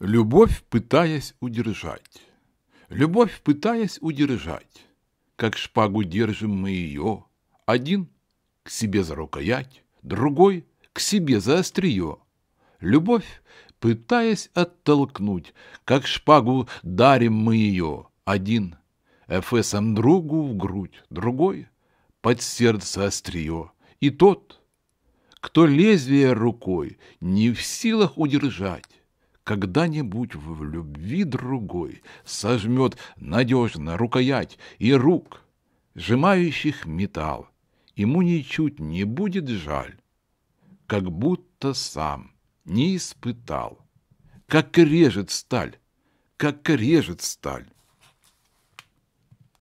Любовь, пытаясь удержать. Любовь, пытаясь удержать. Как шпагу держим мы ее. Один к себе за рукоять, другой к себе за острие. Любовь, пытаясь оттолкнуть, как шпагу дарим мы ее. Один эфесом другу в грудь, другой под сердце острие. И тот, кто лезвие рукой не в силах удержать, когда-нибудь в любви другой сожмет надежно рукоять и рук, сжимающих металл, ему ничуть не будет жаль, как будто сам не испытал, как режет сталь, как режет сталь.